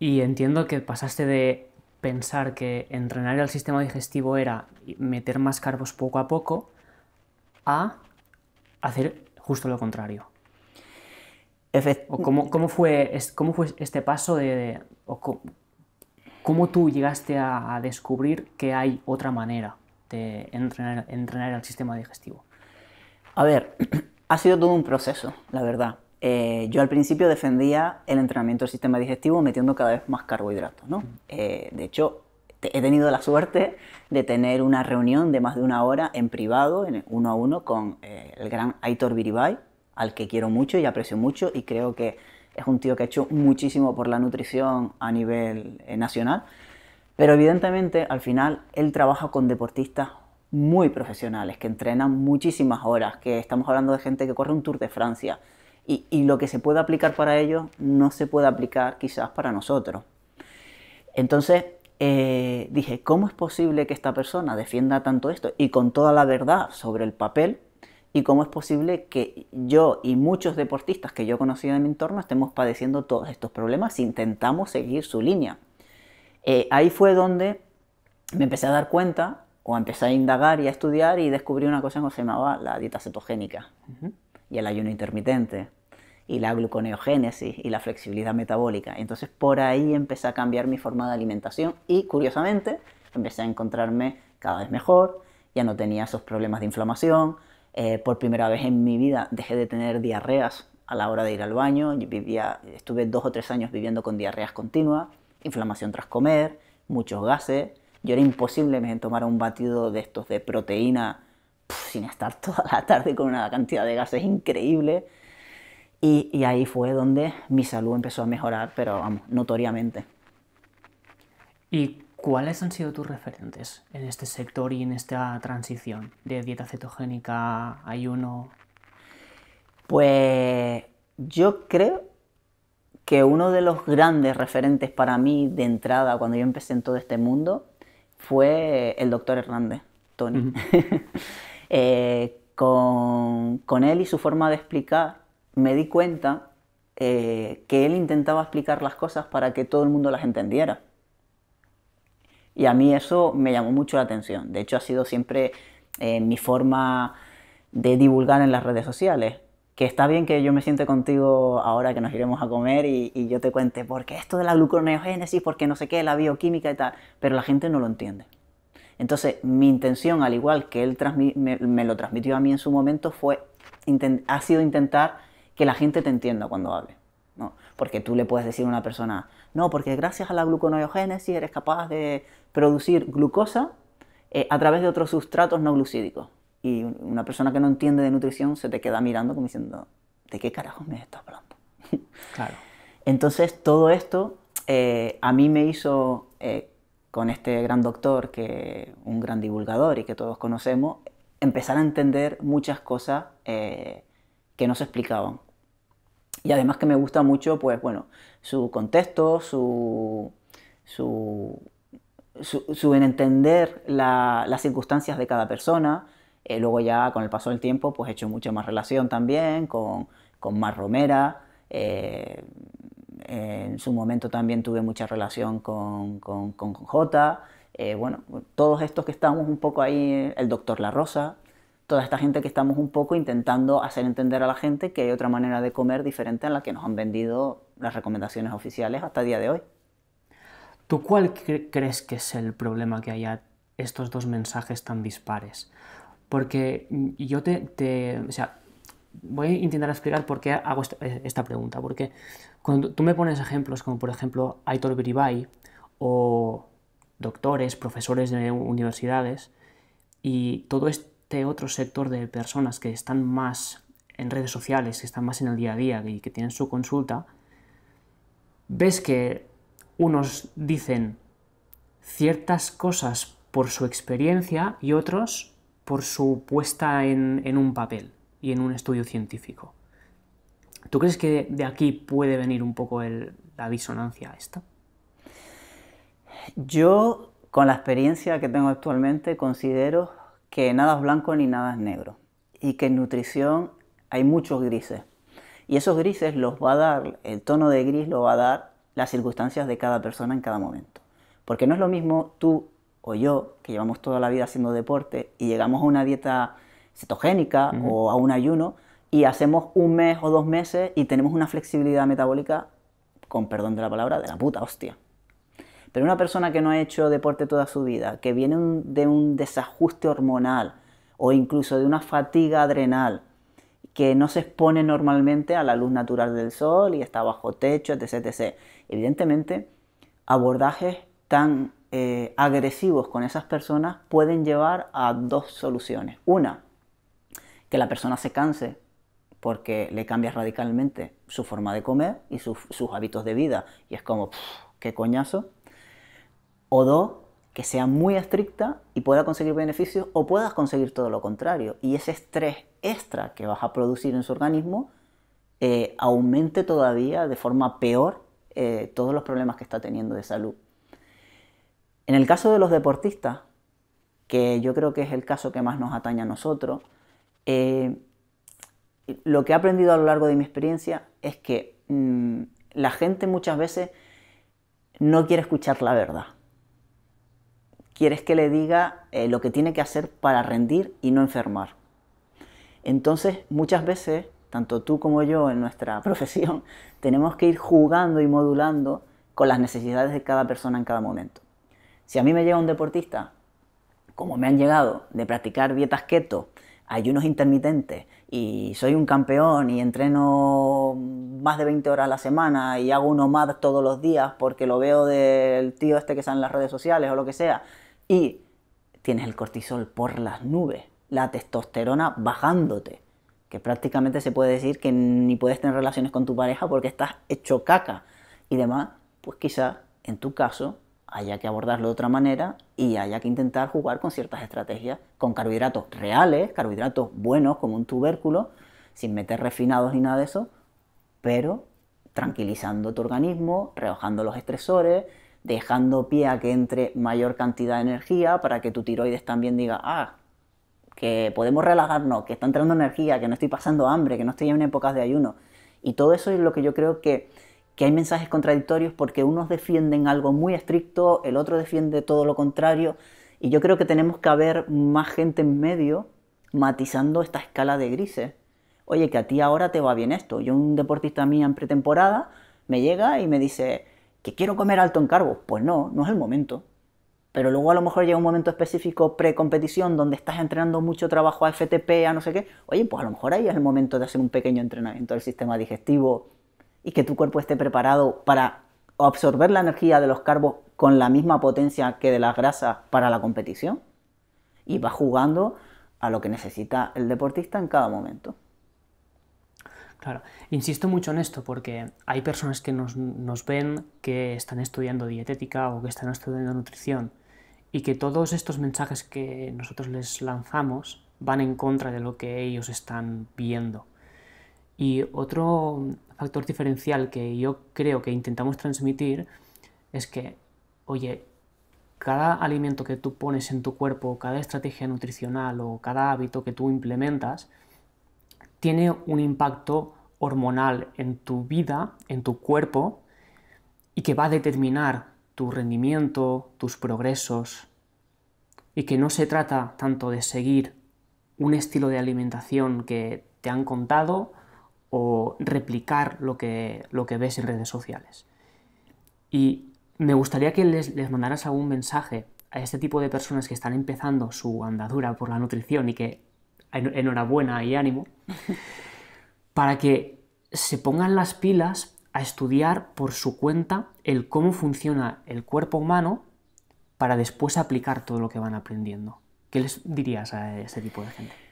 Y entiendo que pasaste de pensar que entrenar el sistema digestivo era meter más carbos poco a poco a hacer justo lo contrario. cómo, fue, fue, este paso de, cómo, tú llegaste a, descubrir que hay otra manera de entrenar, entrenar al sistema digestivo? A ver, ha sido todo un proceso, la verdad. Eh, yo al principio defendía el entrenamiento del sistema digestivo metiendo cada vez más carbohidratos. ¿no? Eh, de hecho, he tenido la suerte de tener una reunión de más de una hora en privado, en uno a uno, con eh, el gran Aitor Biribay, al que quiero mucho y aprecio mucho y creo que es un tío que ha hecho muchísimo por la nutrición a nivel nacional. Pero evidentemente al final él trabaja con deportistas muy profesionales, que entrenan muchísimas horas, que estamos hablando de gente que corre un Tour de Francia, y, lo que se puede aplicar para ellos no se puede aplicar quizás para nosotros. Entonces, eh, dije, ¿cómo es posible que esta persona defienda tanto esto y con toda la verdad sobre el papel? ¿Y cómo es posible que yo y muchos deportistas que yo conocía en mi entorno estemos padeciendo todos estos problemas si intentamos seguir su línea? Eh, ahí fue donde me empecé a dar cuenta o empecé a indagar y a estudiar y descubrí una cosa que se llamaba la dieta cetogénica y el ayuno intermitente y la gluconeogénesis y la flexibilidad metabólica. Entonces por ahí empecé a cambiar mi forma de alimentación y curiosamente empecé a encontrarme cada vez mejor, ya no tenía esos problemas de inflamación, eh, por primera vez en mi vida dejé de tener diarreas a la hora de ir al baño, estuve dos o tres años viviendo con diarreas continuas, inflamación tras comer, muchos gases, yo era imposible me tomar un batido de estos de proteína sin estar toda la tarde con una cantidad de gases increíble, y, ahí fue donde mi salud empezó a mejorar, pero vamos, notoriamente. ¿Y cuáles han sido tus referentes en este sector y en esta transición de dieta cetogénica, ayuno? Pues yo creo que uno de los grandes referentes para mí de entrada cuando yo empecé en todo este mundo fue el doctor Hernández, Tony. Eh, con, con él y su forma de explicar me di cuenta eh, que él intentaba explicar las cosas para que todo el mundo las entendiera. Y a mí eso me llamó mucho la atención. De hecho, ha sido siempre eh, mi forma de divulgar en las redes sociales. Que está bien que yo me siente contigo ahora que nos iremos a comer y, yo te cuente por qué esto de la gluconeogénesis, por qué no sé qué, la bioquímica y tal, pero la gente no lo entiende. Entonces, mi intención, al igual que él me, lo transmitió a mí en su momento, fue, ha sido intentar que la gente te entienda cuando hable. Porque tú le puedes decir a una persona, no, porque gracias a la gluconeogénesis eres capaz de producir glucosa eh, a través de otros sustratos no glucídicos. Y una persona que no entiende de nutrición se te queda mirando como diciendo, ¿de qué carajo me estás hablando? Claro. Entonces, todo esto eh, a mí me hizo, eh, con este gran doctor, que un gran divulgador y que todos conocemos, empezar a entender muchas cosas que no se explicaban y además que me gusta mucho, pues bueno, su contexto, su, su, en entender las circunstancias de cada persona. Eh, luego ya con el paso del tiempo, pues he hecho mucha más relación también con, con Mar Romera. Eh, en su momento también tuve mucha relación con, con, Jota. Eh, bueno, todos estos que estamos un poco ahí, el doctor La Rosa toda esta gente que estamos un poco intentando hacer entender a la gente que hay otra manera de comer diferente a la que nos han vendido las recomendaciones oficiales hasta el día de hoy. ¿Tú cuál crees que es el problema que haya estos dos mensajes tan dispares? Porque mm, yo te, o sea, voy a intentar explicar por qué hago eh, esta, pregunta. Porque cuando tú me pones ejemplos como, por ejemplo, Aitor Biribay o doctores, profesores de universidades, y todo esto otro sector de personas que están más en redes sociales, que están más en el día a día y que tienen su consulta, ves que unos dicen ciertas cosas por su experiencia y otros por su puesta en, un papel y en un estudio científico. ¿Tú crees que de aquí puede venir un poco la disonancia esta? Yo, con la experiencia que tengo actualmente, considero que nada es blanco ni nada es negro y que en nutrición hay muchos grises. Y esos grises los va a dar, el tono de gris lo va a dar las circunstancias de cada persona en cada momento. Porque no es lo mismo tú o yo, que llevamos toda la vida haciendo deporte y llegamos a una dieta cetogénica o a un ayuno y hacemos un mes o dos meses y tenemos una flexibilidad metabólica, con perdón de la palabra, de la puta hostia. Pero una persona que no ha hecho deporte toda su vida, que viene de un desajuste hormonal o incluso de una fatiga adrenal, que no se expone normalmente a la luz natural del sol y está bajo techo, etc. Evidentemente, abordajes tan eh, agresivos con esas personas pueden llevar a dos soluciones. Una, que la persona se canse porque le cambia radicalmente su forma de comer y sus hábitos de vida. Y es como, qué coñazo. O dos, que sea muy estricta y pueda conseguir beneficios o puedas conseguir todo lo contrario. Y ese estrés extra que vas a producir en su organismo eh, aumente todavía de forma peor eh, todos los problemas que está teniendo de salud. En el caso de los deportistas, que yo creo que es el caso que más nos atañe a nosotros, eh, lo que he aprendido a lo largo de mi experiencia es que mm, la gente muchas veces no quiere escuchar la verdad quieres que le diga eh, lo que tiene que hacer para rendir y no enfermar. Entonces, muchas veces, tanto tú como yo en nuestra profesión, tenemos que ir jugando y modulando con las necesidades de cada persona en cada momento. Si a mí me llega un deportista, como me han llegado, de practicar dietas keto, ayunos intermitentes, y soy un campeón y entreno más de 20 horas a la semana y hago un OMAD todos los días porque lo veo del tío este que está en las redes sociales o lo que sea, y tienes el cortisol por las nubes, la testosterona bajándote, que prácticamente se puede decir que ni puedes tener relaciones con tu pareja porque estás hecho caca y demás, pues quizás en tu caso haya que abordarlo de otra manera y haya que intentar jugar con ciertas estrategias, con carbohidratos reales, carbohidratos buenos como un tubérculo, sin meter refinados ni nada de eso, pero tranquilizando tu organismo, rebajando los estresores, dejando pie a que entre mayor cantidad de energía para que tu tiroides también diga, ah, que podemos relajarnos, que está entrando energía, que no estoy pasando hambre, que no estoy en épocas de ayuno. Y todo eso es lo que yo creo que, hay mensajes contradictorios porque unos defienden algo muy estricto, el otro defiende todo lo contrario. Y yo creo que tenemos que haber más gente en medio matizando esta escala de grises. Oye, que a ti ahora te va bien esto. Yo, un deportista mía en pretemporada, me llega y me dice, ¿Que quiero comer alto en carbo, Pues no, no es el momento. Pero luego a lo mejor llega un momento específico pre-competición donde estás entrenando mucho trabajo a FTP, a no sé qué. Oye, pues a lo mejor ahí es el momento de hacer un pequeño entrenamiento del sistema digestivo y que tu cuerpo esté preparado para absorber la energía de los carbos con la misma potencia que de las grasas para la competición. Y vas jugando a lo que necesita el deportista en cada momento. Claro, insisto mucho en esto porque hay personas que nos, nos, ven que están estudiando dietética o que están estudiando nutrición y que todos estos mensajes que nosotros les lanzamos van en contra de lo que ellos están viendo. Y otro factor diferencial que yo creo que intentamos transmitir es que, oye, cada alimento que tú pones en tu cuerpo, cada estrategia nutricional o cada hábito que tú implementas, tiene un impacto hormonal en tu vida, en tu cuerpo, y que va a determinar tu rendimiento, tus progresos, y que no se trata tanto de seguir un estilo de alimentación que te han contado o replicar lo que, lo que ves en redes sociales. Y me gustaría que les, les mandaras algún mensaje a este tipo de personas que están empezando su andadura por la nutrición y que enhorabuena y ánimo. para que se pongan las pilas a estudiar por su cuenta el cómo funciona el cuerpo humano para después aplicar todo lo que van aprendiendo. ¿Qué les dirías a ese tipo de gente?